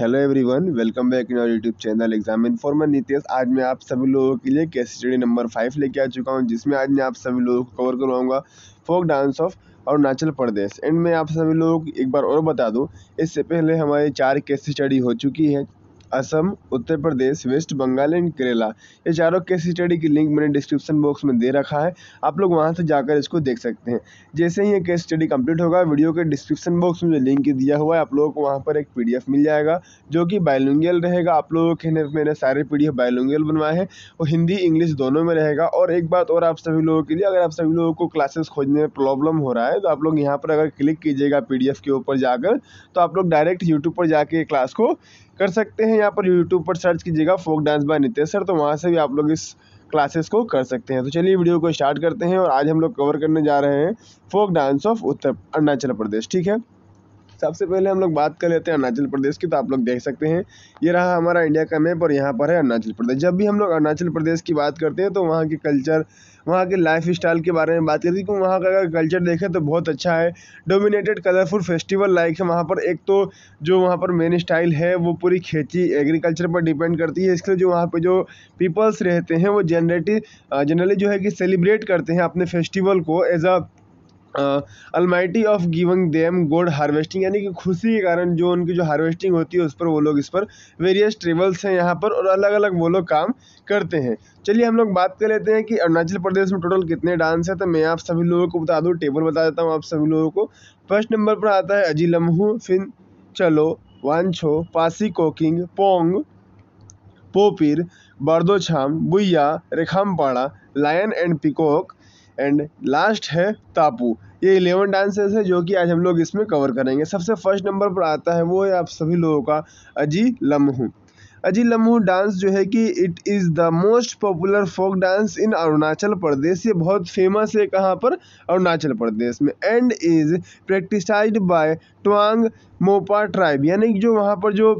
Hello everyone welcome back in our YouTube channel exam informer Nitish आज मैं आप सभी लोगों के लिए केस स्टडी नंबर फाइव लेके आ चुका हूँ जिसमें आज मैं आप सभी लोगों को कवर करवाऊंगा folk dance of Arunachal Pradesh and मैं आप सभी लोगों को एक बार और बता दूँ इससे पहले हमारे चार केस स्टडी हो चुकी है असम उत्तर प्रदेश वेस्ट बंगाल एंड केरला ये चारों केस स्टडी की लिंक मैंने डिस्क्रिप्शन बॉक्स में दे रखा है आप लोग वहाँ से जाकर इसको देख सकते हैं जैसे ही ये केस स्टडी कंप्लीट होगा वीडियो के डिस्क्रिप्शन बॉक्स में जो लिंक दिया हुआ है आप लोगों को वहाँ पर एक पी मिल जाएगा जो कि बायलुंगियल रहेगा आप लोगों के मैंने सारे पी डी बायलुंगियल बनवाए हैं वो हिंदी इंग्लिश दोनों में रहेगा और एक बात और आप सभी लोगों के लिए अगर आप सभी लोगों को क्लासेस खोजने में प्रॉब्लम हो रहा है तो आप लोग यहाँ पर अगर क्लिक कीजिएगा पी के ऊपर जाकर तो आप लोग डायरेक्ट यूट्यूब पर जाके क्लास को कर सकते हैं यहाँ पर यूट्यूब पर सर्च कीजिएगा folk dance by Nitesh sir तो वहाँ से भी आप लोग इस क्लासेस को कर सकते हैं तो चलिए वीडियो को स्टार्ट करते हैं और आज हम लोग कवर करने जा रहे हैं फोक डांस ऑफ उत्तर अरुणाचल प्रदेश ठीक है सबसे पहले हम लोग बात कर लेते हैं अरुणाचल प्रदेश की तो आप लोग देख सकते हैं ये रहा हमारा इंडिया का मैप और यहाँ पर है अरुणाचल प्रदेश जब भी हम लोग अरुणाचल प्रदेश की बात करते हैं तो वहाँ के कल्चर वहाँ के लाइफ स्टाइल के बारे में बात करती क्योंकि वहाँ का अगर कल्चर देखें तो बहुत अच्छा है डोमिनेटेड कलरफुल फेस्टिवल लाइक है वहाँ पर एक तो जो वहाँ पर मेन स्टाइल है वो पूरी खेती एग्रीकल्चर पर डिपेंड करती है इसलिए जो वहाँ पर जो पीपल्स रहते हैं वो जनरेटिव जनरली जो है कि सेलिब्रेट करते हैं अपने फेस्टिवल को as a almighty of giving them good harvesting यानी कि खुशी के कारण जो उनकी जो हार्वेस्टिंग होती है उस पर वो लोग इस पर वेरियस ट्रेवल्स हैं यहाँ पर और अलग अलग वो लोग काम करते हैं चलिए हम लोग बात कर लेते हैं कि अरुणाचल प्रदेश में टोटल कितने डांस हैं तो मैं आप सभी लोगों को बता दूँ टेबल बता देता हूँ आप सभी लोगों को फर्स्ट नंबर पर आता है अजी लम्हू फिन Chalo Wancho Pasi Kongki Ponung Popir Bardo Chham Buiya Rikhampada lion and peacock and last है तापू ये इलेवन डांसेस है जो कि आज हम लोग इसमें कवर करेंगे सबसे फर्स्ट नंबर पर आता है वो है आप सभी लोगों का अजी लम्हू अजी लम्हू डांस जो है कि it is the most popular folk dance in Arunachal Pradesh ये बहुत फेमस है कहाँ पर अरुणाचल प्रदेश में and is practised by Tawang Monpa tribe यानी कि जो वहाँ पर जो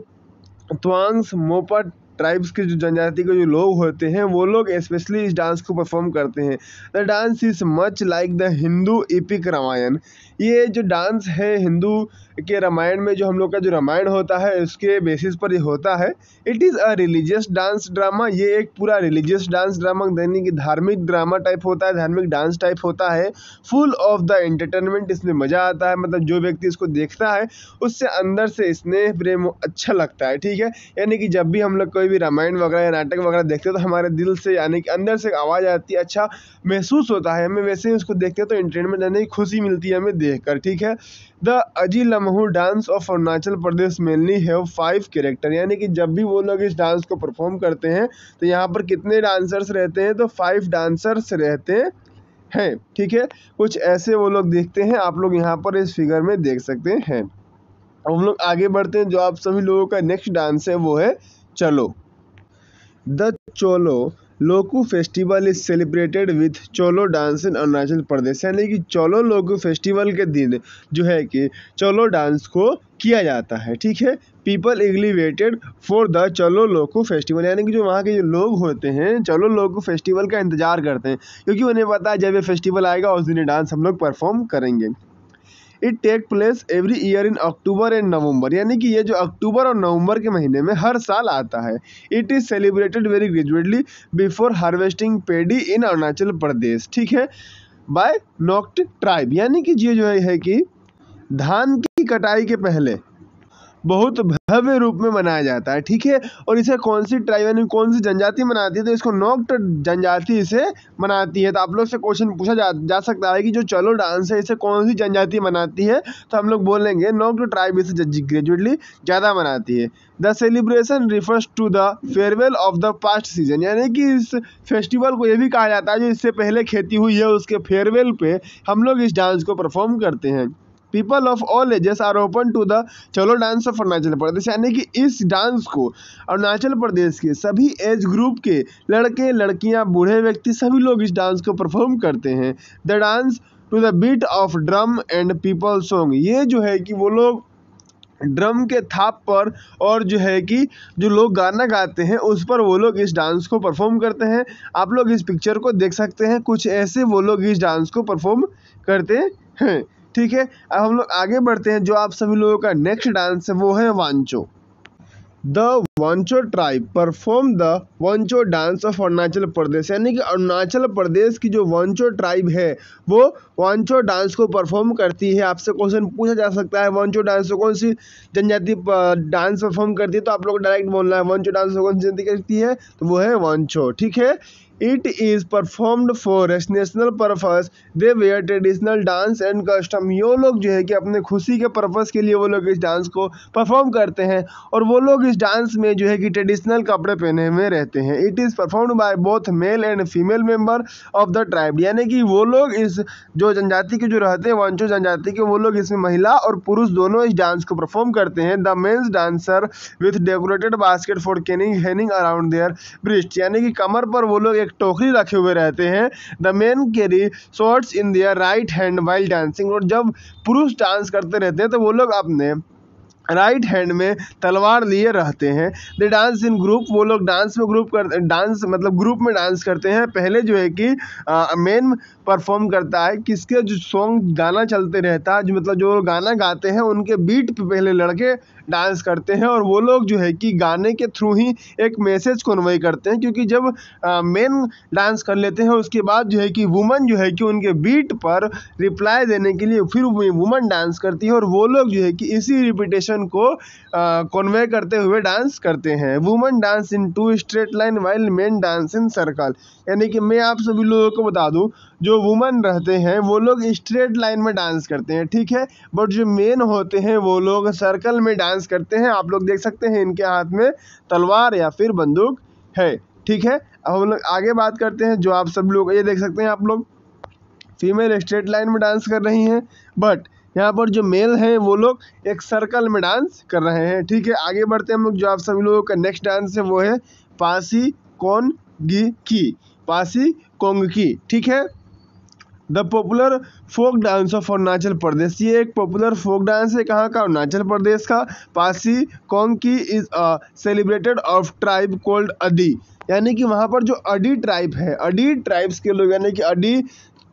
त्वांग्स मोपा ट्राइब्स के जो जनजाति के जो लोग होते हैं वो लोग स्पेशली इस डांस को परफॉर्म करते हैं the dance is much like the Hindu epic Ramayana ये जो डांस है हिंदू के रामायण में जो हम लोग का जो रामायण होता है उसके बेसिस पर ये होता है it is a religious dance drama ये एक पूरा रिलीजियस डांस ड्रामा यानी कि धार्मिक ड्रामा टाइप होता है धार्मिक डांस टाइप होता है फुल ऑफ द एंटरटेनमेंट इसमें मज़ा आता है मतलब जो व्यक्ति इसको देखता है उससे अंदर से स्नेह प्रेम अच्छा लगता है ठीक है यानी कि जब भी हम लोग को कोई भी रामायण वगैरह या नाटक वगैरह देखते हैं तो हमारे दिल से यानी कि अंदर से आवाज़ आती है अच्छा महसूस होता है हमें वैसे ही उसको देखते हैं तो इंटरटेनमेंट यानी खुशी मिलती है हमें देख ठीक है the Aji Lhamu dance of Arunachal Pradesh mainly have five character यानी कि जब भी वो लोग इस डांस को परफॉर्म करते हैं तो यहाँ पर कितने डांसर्स रहते हैं तो फाइव डांसर्स रहते हैं है ठीक है कुछ ऐसे वो लोग देखते हैं आप लोग यहाँ पर इस फिगर में देख सकते हैं हम लोग आगे बढ़ते हैं जो आप सभी लोगों का नेक्स्ट डांस है वो है चलो the Chalo Loku festival is celebrated with Chalo dance in Arunachal Pradesh यानी कि चोलो लोकू फेस्टिवल के दिन जो है कि चोलो डांस को किया जाता है ठीक है पीपल इगली फॉर द चलो लोको फेस्टिवल यानी कि जो वहाँ के जो लोग होते हैं चलो लोको फेस्टिवल का इंतजार करते हैं क्योंकि उन्हें पता है जब ये फेस्टिवल आएगा उस दिन डांस हम लोग परफॉर्म करेंगे it take place every year in October and November यानी कि ये जो अक्टूबर और नवंबर के महीने में हर साल आता है it is celebrated very gradually before harvesting paddy in Arunachal Pradesh ठीक है बाय नॉक्ट ट्राइब यानी कि ये जो है कि धान की कटाई के पहले बहुत भव्य रूप में मनाया जाता है ठीक है और इसे कौन सी ट्राइब यानी कौन सी जनजाति मनाती है तो इसको नोक्ट जनजाति इसे मनाती है तो आप लोग से क्वेश्चन पूछा जा, जा सकता है कि जो चलो डांस है इसे कौन सी जनजाति मनाती है तो हम लोग बोलेंगे नोक्ट ट्राइब इसे ग्रेजुएटली ज़्यादा मनाती है the celebration refers to the farewell of the past season यानी कि इस फेस्टिवल को ये भी कहा जाता है जो इससे पहले खेती हुई है उसके फेयरवेल पर हम लोग इस डांस को परफॉर्म करते हैं people of all ages are open to the Chalo dance of Arunachal Pradesh यानी कि इस डांस को अरुणाचल प्रदेश के सभी एज ग्रुप के लड़के लड़कियां बूढ़े व्यक्ति सभी लोग इस डांस को परफॉर्म करते हैं the dance to the beat of drum and people song ये जो है कि वो लोग ड्रम के थाप पर और जो है कि जो लोग गाना गाते हैं उस पर वो लोग इस डांस को परफॉर्म करते हैं आप लोग इस पिक्चर को देख सकते हैं कुछ ऐसे वो लोग इस डांस को परफॉर्म करते हैं ठीक है अब हम लोग आगे बढ़ते हैं जो आप सभी लोगों का नेक्स्ट डांस है वो है Wancho the Wancho tribe perform the Wancho dance of Arunachal Pradesh यानी कि अरुणाचल प्रदेश की जो वांचो ट्राइब है वो वांचो डांस को परफॉर्म करती है आपसे क्वेश्चन पूछा जा सकता है वांचो डांस को कौन सी जनजाति डांस परफॉर्म करती है तो आप लोग डायरेक्ट बोलना है वांचो डांस को कौन सी जनजाति करती है तो वो है वांचो ठीक है it is performed for national purpose they wear traditional dance and custom ये लोग जो है कि अपने खुशी के पर्पज के लिए वो लोग इस डांस को परफॉर्म करते हैं और वो लोग इस डांस में जो है कि ट्रेडिशनल कपड़े पहने हुए रहते हैं it is performed by both male and female member of the tribe यानी कि वो लोग इस जो जनजाति के जो रहते हैं वंचो जनजाति के वो लोग इसमें महिला और पुरुष दोनों इस डांस को परफॉर्म करते हैं the men's dancer with decorated basket for caning hanging around their breast यानी कि कमर पर वो लोग एक टोकरी रखे हुए रहते हैं the man carry shorts in their right hand while dancing और जब पुरुष डांस करते रहते हैं तो वो लोग अपने राइट हैंड में तलवार लिए रहते हैं द डांस इन ग्रुप वो लोग डांस में ग्रुप कर डांस मतलब ग्रुप में डांस करते हैं पहले जो है कि मेन परफॉर्म करता है किसके जो सॉन्ग गाना चलते रहता है जो मतलब जो गाना गाते हैं उनके बीट पे पहले लड़के डांस करते हैं और वो लोग जो है कि गाने के थ्रू ही एक मैसेज कन्वे करते हैं क्योंकि जब मेन डांस कर लेते हैं उसके बाद जो है कि वुमन जो है कि उनके बीट पर रिप्लाई देने के लिए फिर वुमन डांस करती है और वो लोग जो है कि इसी रिपीटेशन को कन्वे करते हुए डांस करते हैं woman dance in two straight line while men dance in circle यानी कि मैं आप सभी लोगों को बता दूँ जो वुमन रहते हैं वो लोग स्ट्रेट लाइन में डांस करते हैं ठीक है बट जो मेन होते हैं वो लोग सर्कल में डांस करते हैं आप लोग देख सकते हैं इनके हाथ में तलवार या फिर बंदूक है ठीक है अब हम लोग आगे बात करते हैं जो आप सब लोग ये देख सकते हैं आप लोग फीमेल स्ट्रेट लाइन में डांस कर रही हैं बट यहाँ पर जो मेल हैं वो लोग एक सर्कल में डांस कर रहे हैं ठीक है आगे बढ़ते हैं हम लोग जो आप सभी लोगों का नेक्स्ट डांस है वो है पासी कौन गी की पासी कोंग की ठीक है the popular folk dance of Arunachal Pradesh ये एक पॉपुलर फोक डांस है कहाँ का अरुणाचल प्रदेश का Pasi Kongki is celebrated of tribe called Adi यानी कि वहाँ पर जो अडी ट्राइब है अडी ट्राइब्स के लोग यानी कि अडी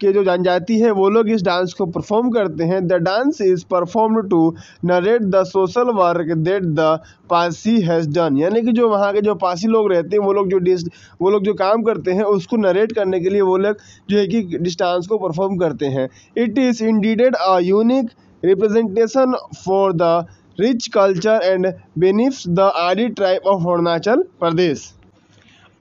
के जो जनजाति है वो लोग इस डांस को परफॉर्म करते हैं the dance is perform to narrate the social work that the Pasi has done यानी कि जो वहाँ के जो पासी लोग रहते हैं वो लोग जो डिस वो लोग जो काम करते हैं उसको नरेट करने के लिए वो लोग जो है कि डिस डांस को परफॉर्म करते हैं it is indeed a unique representation for the rich culture and beliefs the Adi tribe of Arunachal Pradesh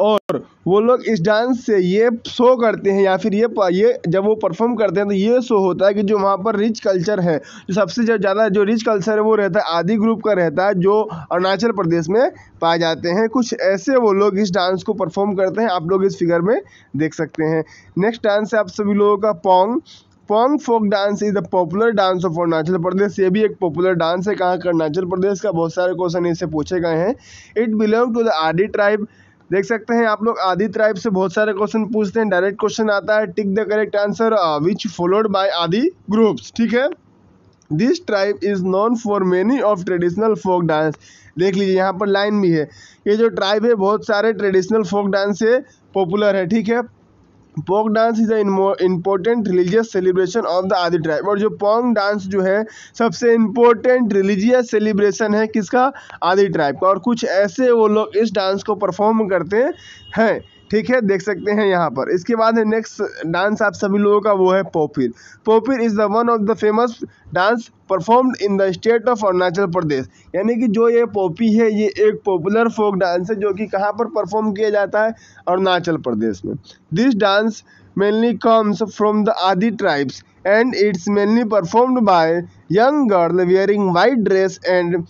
और वो लोग इस डांस से ये शो करते हैं या फिर ये ये जब वो परफॉर्म करते हैं तो ये शो होता है कि जो वहाँ पर रिच कल्चर है जो सबसे ज़्यादा जो रिच कल्चर है वो रहता है आदि ग्रुप का रहता है जो अरुणाचल प्रदेश में पाए जाते हैं कुछ ऐसे वो लोग इस डांस को परफॉर्म करते हैं आप लोग इस फिगर में देख सकते हैं नेक्स्ट डांस है आप सभी लोगों का Ponung Ponung folk dance is the popular dance of Arunachal Pradesh ये भी एक पॉपुलर डांस है कहाँ का अरुणाचल प्रदेश का बहुत सारे क्वेश्चन इससे पूछे गए हैं it belong to the Adi tribe देख सकते हैं आप लोग आदि ट्राइब से बहुत सारे क्वेश्चन पूछते हैं डायरेक्ट क्वेश्चन आता है tick the correct answer which followed by Adi groups ठीक है this tribe is known for many of traditional folk dance देख लीजिए यहाँ पर लाइन भी है ये जो ट्राइब है बहुत सारे ट्रेडिशनल फोक डांस से पॉपुलर है ठीक है Ponung dance is important religious celebration of the Adi tribe और जो पोंग डांस जो है सबसे इम्पोर्टेंट रिलीजियस सेलिब्रेशन है किसका आदि ट्राइब का और कुछ ऐसे वो लोग इस डांस को परफॉर्म करते हैं ठीक है देख सकते हैं यहाँ पर इसके बाद है नेक्स्ट डांस आप सभी लोगों का वो है Popir Popir is the one of the famous dance performed in the state of Arunachal Pradesh यानी कि जो ये पोपी है ये एक पॉपुलर फोक डांस है जो कि कहाँ पर परफॉर्म किया जाता है अरुणाचल प्रदेश में this dance mainly comes from the Adi tribes and it's mainly performed by young girl wearing white dress and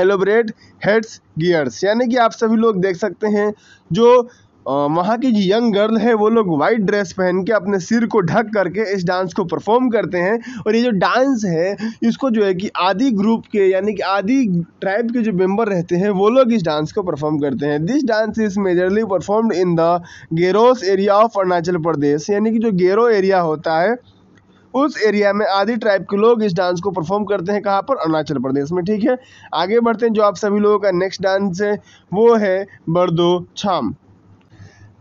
elaborate heads gears यानी कि आप सभी लोग देख सकते हैं जो वहाँ की जो यंग गर्ल है वो लोग वाइट ड्रेस पहन के अपने सिर को ढक करके इस डांस को परफॉर्म करते हैं और ये जो डांस है इसको जो है कि आदि ग्रुप के यानी कि आदि ट्राइब के जो मेम्बर रहते हैं वो लोग इस डांस को परफॉर्म करते हैं this dance is majorly performed in the Geros area of Arunachal Pradesh यानी कि जो गेरो एरिया होता है उस एरिया में आदि ट्राइब के लोग इस डांस को परफॉर्म करते हैं कहाँ पर अरुणाचल प्रदेश में ठीक है आगे बढ़ते हैं जो आप सभी लोगों का नेक्स्ट डांस है वो है Bardo Chham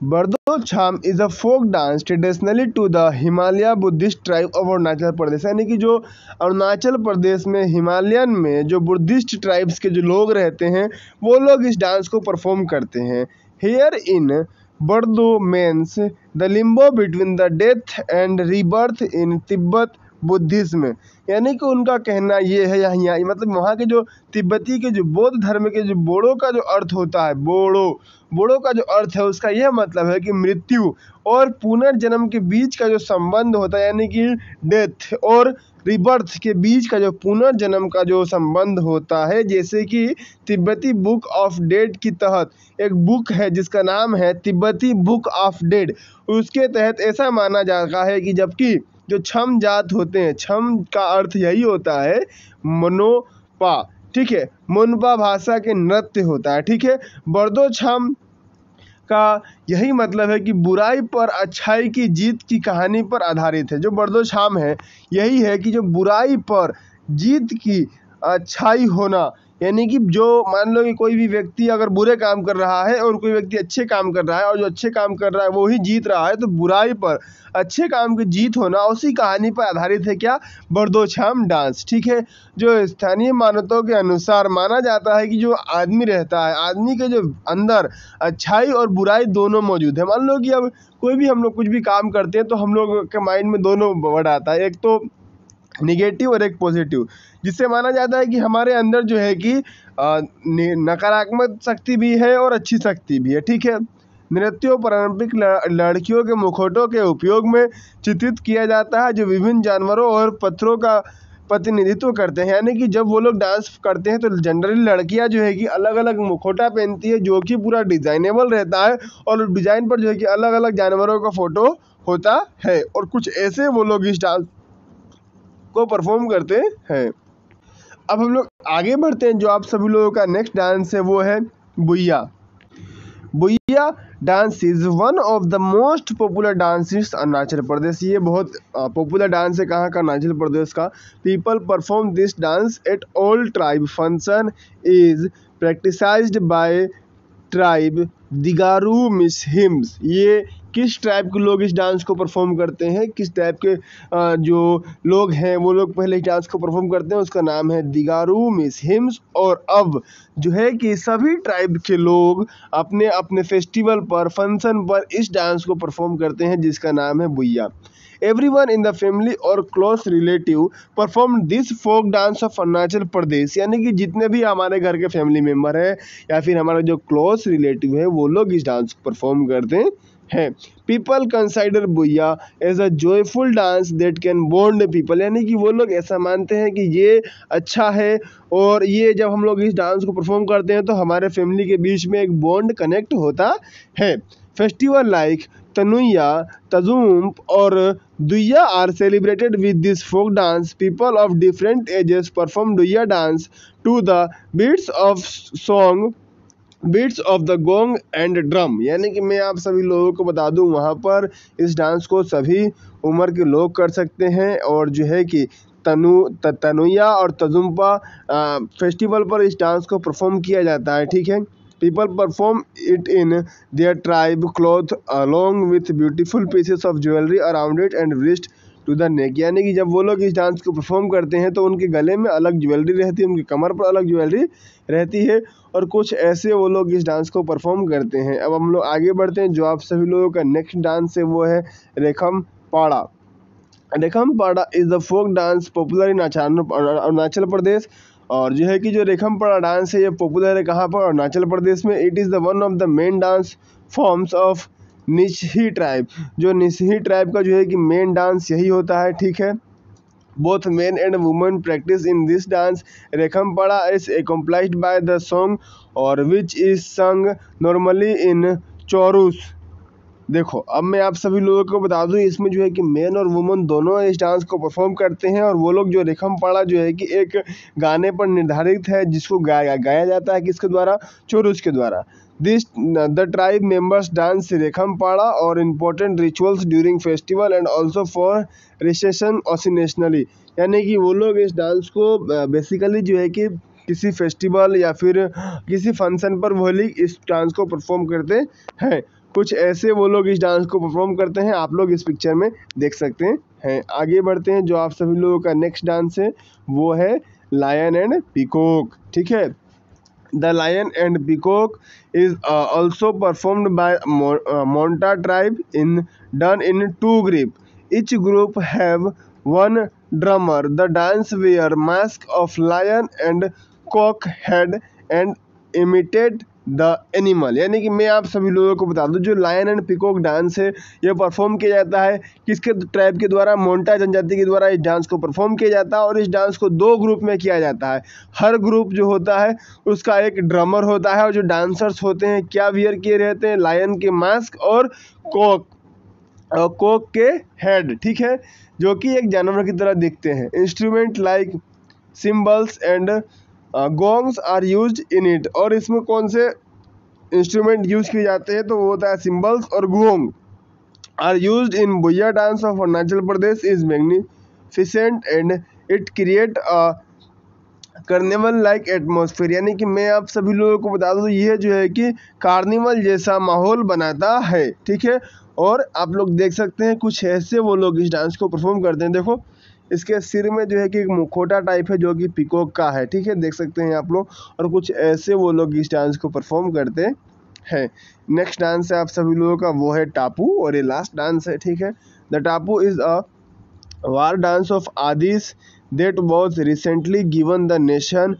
Bardo Chham is a folk dance traditionally to the Himalaya Buddhist tribe of Arunachal Pradesh यानी कि जो अरुणाचल प्रदेश में हिमालयन में जो बुद्धिस्ट ट्राइब्स के जो लोग रहते हैं वो लोग इस डांस को परफॉर्म करते हैं here in Bardo means the limbo between the death and rebirth in Tibet Buddhism यानी कि उनका कहना ये है यहाँ यहाँ मतलब वहाँ के जो तिब्बती के जो बौद्ध धर्म के जो बोड़ो का जो अर्थ होता है बोड़ो बूढ़ों का जो अर्थ है उसका यह मतलब है कि मृत्यु और पुनर्जन्म के बीच का जो संबंध होता है यानी कि डेथ और रिबर्थ के बीच का जो पुनर्जन्म का जो संबंध होता है जैसे कि तिब्बती बुक ऑफ डेड के तहत एक बुक है जिसका नाम है तिब्बती बुक ऑफ डेड उसके तहत ऐसा माना जाता है कि जबकि जो क्षम जात होते हैं क्षम का अर्थ यही होता है मनोपा ठीक है मुनपा भाषा के नृत्य होता है ठीक है बर्दो क्षम का यही मतलब है कि बुराई पर अच्छाई की जीत की कहानी पर आधारित है जो बर्दोशाम है यही है कि जो बुराई पर जीत की अच्छाई होना यानी कि जो मान लो कि कोई भी व्यक्ति अगर बुरे काम कर रहा है और कोई व्यक्ति अच्छे काम कर रहा है और जो अच्छे काम कर रहा है वो ही जीत रहा है तो बुराई पर अच्छे काम की जीत होना उसी कहानी पर आधारित है क्या बर्दोछाम डांस ठीक है जो स्थानीय मान्यताओं के अनुसार माना जाता है कि जो आदमी रहता है आदमी के जो अंदर अच्छाई और बुराई दोनों मौजूद है मान लो कि अब कोई भी हम लोग कुछ भी काम करते हैं तो हम लोग के माइंड में दोनों वर्ड आता है एक तो निगेटिव और एक पॉजिटिव जिससे माना जाता है कि हमारे अंदर जो है कि नकारात्मक शक्ति भी है और अच्छी शक्ति भी है ठीक है नृत्यों पारंपरिक लड़कियों के मुखौटों के उपयोग में चित्रित किया जाता है जो विभिन्न जानवरों और पत्थरों का प्रतिनिधित्व करते हैं यानी कि जब वो लोग डांस करते हैं तो जनरली लड़कियां जो है कि अलग अलग मुखोटा पहनती है जो कि पूरा डिजाइनेबल रहता है और डिजाइन पर जो है कि अलग अलग जानवरों का फोटो होता है और कुछ ऐसे वो लोग इस डांस को परफॉर्म करते हैं अब हम लोग आगे बढ़ते हैं जो आप सभी लोगों का नेक्स्ट डांस है वो है Buya Buya dance is one of the most popular dances Arunachal Pradesh ये बहुत पॉपुलर डांस है कहाँ का अरुणाचल प्रदेश का people perform this dance at all tribe function is practised by tribe Digaru Mishmis ये किस टाइप के लोग इस डांस को परफॉर्म करते हैं किस टाइप के जो लोग हैं वो लोग पहले इस डांस को परफॉर्म करते हैं उसका नाम है दिगारू मिस हिम्स और अब जो है कि सभी ट्राइब के लोग अपने अपने फेस्टिवल पर फंक्शन पर इस डांस को परफॉर्म करते हैं जिसका नाम है everyone in the family और close relative perform this folk dance of Arunachal Pradesh यानी कि जितने भी हमारे घर के फैमिली मेम्बर हैं या फिर हमारे जो क्लोज रिलेटिव है वो लोग इस डांस को परफॉर्म करते हैं है people consider Buiya as a joyful dance that can bond people यानी कि वो लोग ऐसा मानते हैं कि ये अच्छा है और ये जब हम लोग इस डांस को परफॉर्म करते हैं तो हमारे फैमिली के बीच में एक बॉन्ड कनेक्ट होता है फेस्टिवल लाइक तनुया तजुम और Duiya are celebrated with this folk dance people of different ages perform Duiya dance to the beats of song beats of the gong and drum यानी कि मैं आप सभी लोगों को बता दूं वहाँ पर इस डांस को सभी उम्र के लोग कर सकते हैं और जो है कि तनु तनुया और तजुम्बा फेस्टिवल पर इस डांस को परफॉर्म किया जाता है ठीक है people perform it in their tribe cloth along with beautiful pieces of jewellery around it and wrist to the neck यानी कि जब वो लोग इस डांस को परफॉर्म करते हैं तो उनके गले में अलग ज्वेलरी रहती है उनके कमर पर अलग ज्वेलरी रहती है और कुछ ऐसे वो लोग इस डांस को परफॉर्म करते हैं अब हम लोग आगे बढ़ते हैं जो आप सभी लोगों का नेक्स्ट डांस है वो है रेखम Pada Rekham Pada is the folk dance popular in Arunachal Pradesh और जो है कि जो रेखम पाड़ा डांस है ये पॉपुलर है कहाँ पर अरुणाचल प्रदेश में it is the one of the main dance forms of Nyishi tribe जो निशही ट्राइब का जो है कि मेन डांस यही होता है ठीक है both man and women practice in this dance Rekham rekhampada is accompanied by the song और विच इज संग नॉर्मली इन चोरूस देखो अब मैं आप सभी लोगों को बता दूं इसमें जो है कि मेन और वुमेन दोनों इस डांस को परफॉर्म करते हैं और वो लोग जो रेखम पाड़ा जो है कि एक गाने पर निर्धारित है जिसको गाया गाया जाता है किसके द्वारा चोरूस के द्वारा this the tribe members dance Rekham Pada और important rituals during festival and also for recreation occasionally यानी कि वो लोग इस डांस को बेसिकली uh, जो है कि किसी फेस्टिवल या फिर uh, किसी फंक्शन पर वो लोग इस डांस को परफॉर्म करते हैं कुछ ऐसे वो लोग इस डांस को परफॉर्म करते हैं आप लोग इस पिक्चर में देख सकते हैं आगे बढ़ते हैं जो आप सभी लोगों का नेक्स्ट डांस है वो है लायन एंड पीकॉक ठीक है The lion and peacock is uh, also performed by Mon uh, Monta tribe in done in two group. Each group have one drummer. The dance wear mask of lion and cock head and imitate the animal यानी कि मैं आप सभी लोगों को बता दूं जो लायन एंड पिकॉक डांस है ये परफॉर्म किया जाता है किसके ट्राइब के द्वारा मोन्टा जनजाति के द्वारा इस डांस को परफॉर्म किया जाता है और इस डांस को दो ग्रुप में किया जाता है हर ग्रुप जो होता है उसका एक ड्रमर होता है और जो डांसर्स होते हैं क्या वियर किए रहते हैं लायन के मास्क और कोक और कोक के हेड ठीक है जो कि एक जानवर की तरह दिखते हैं instrument like cymbals and gongs are use in it और इसमें कौन से इंस्ट्रूमेंट यूज किए जाते हैं तो वो होता है सिम्बल्स और gong are use in Buiya dance of Arunachal Pradesh is magnificent and it create carnival like atmosphere यानी कि मैं आप सभी लोगों को बता दूँ यह जो है कि कार्निवल जैसा माहौल बनाता है ठीक है और आप लोग देख सकते हैं कुछ ऐसे वो लोग इस डांस को परफॉर्म करते हैं देखो इसके सिर में जो है कि एक मुखोटा टाइप है जो कि पिकॉक का है ठीक है देख सकते हैं आप लोग और कुछ ऐसे वो लोग इस डांस को परफॉर्म करते हैं नेक्स्ट डांस है आप सभी लोगों का वो है टापू और ये लास्ट डांस है ठीक है the Tapu is a war dance of Adis that was recently given the nation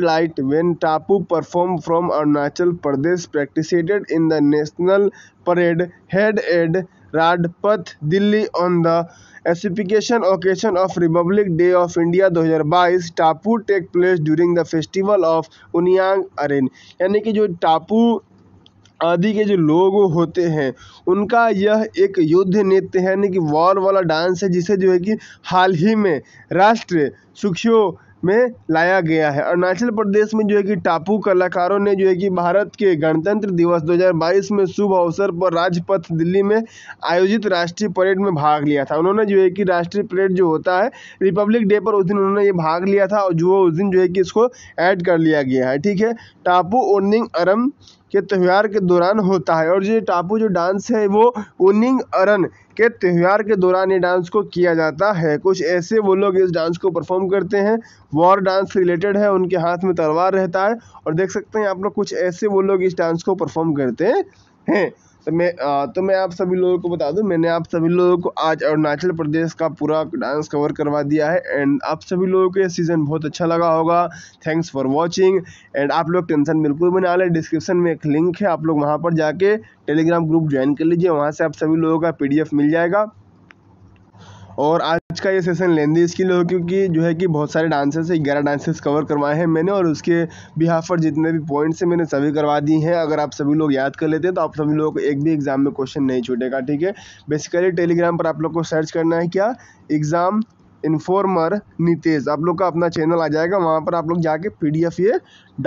light when Tapu perform from Arunachal Pradesh participated in the national parade held at Rajpath Delhi on the एसिफिकेशन occasion of Republic Day of India 2022 Tapu take place during the festival of Unying Aran यानी कि जो टापू आदि के जो लोग होते हैं उनका यह एक युद्ध नृत्य है यानी कि वॉर वाला डांस है जिसे जो है कि हाल ही में राष्ट्र सुखियों में लाया गया है अरुणाचल प्रदेश में जो है कि टापू कलाकारों ने जो है कि भारत के गणतंत्र दिवस 2022 में शुभ अवसर पर राजपथ दिल्ली में आयोजित राष्ट्रीय परेड में भाग लिया था उन्होंने जो है कि राष्ट्रीय परेड जो होता है रिपब्लिक डे पर उस दिन उन्होंने ये भाग लिया था और जो उस दिन जो है कि इसको ऐड कर लिया गया है ठीक है टापू ओनिंग अरम के त्यौहार के दौरान होता है और ये टापू जो डांस है वो उनिंग अरन के त्यौहार के दौरान ये डांस को किया जाता है कुछ ऐसे वो लोग इस डांस को परफॉर्म करते हैं वॉर डांस रिलेटेड है उनके हाथ में तलवार रहता है और देख सकते हैं आप लोग कुछ ऐसे वो लोग इस डांस को परफॉर्म करते हैं तो मैं तो मैं आप सभी लोगों को बता दूं मैंने आप सभी लोगों को आज अरुणाचल प्रदेश का पूरा डांस कवर करवा दिया है एंड आप सभी लोगों को ये सीज़न बहुत अच्छा लगा होगा थैंक्स फॉर वाचिंग एंड आप लोग टेंशन बिल्कुल बना लें डिस्क्रिप्शन में एक लिंक है आप लोग वहाँ पर जाके टेलीग्राम ग्रुप ज्वाइन कर लीजिए वहाँ से आप सभी लोगों का पी मिल जाएगा और आज का ये सेशन लेंदी इसके लिए क्योंकि जो है कि बहुत सारे डांसेस है ग्यारह डांसेस कवर करवाए हैं मैंने और उसके बिहाफ पर जितने भी पॉइंट्स हैं मैंने सभी करवा दी हैं अगर आप सभी लोग याद कर लेते हैं तो आप सभी लोग एक भी एग्ज़ाम में क्वेश्चन नहीं छूटेगा ठीक है बेसिकली टेलीग्राम पर आप लोग को सर्च करना है क्या एग्ज़ाम इन्फॉर्मर नितेश आप लोग का अपना चैनल आ जाएगा वहाँ पर आप लोग जाके पीडीएफ ये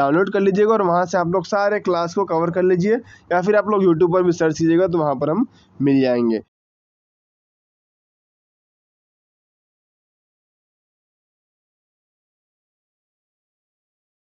डाउनलोड कर लीजिएगा और वहाँ से आप लोग सारे क्लास को कवर कर लीजिए या फिर आप लोग यूट्यूब पर भी सर्च कीजिएगा तो वहाँ पर हम मिल जाएंगे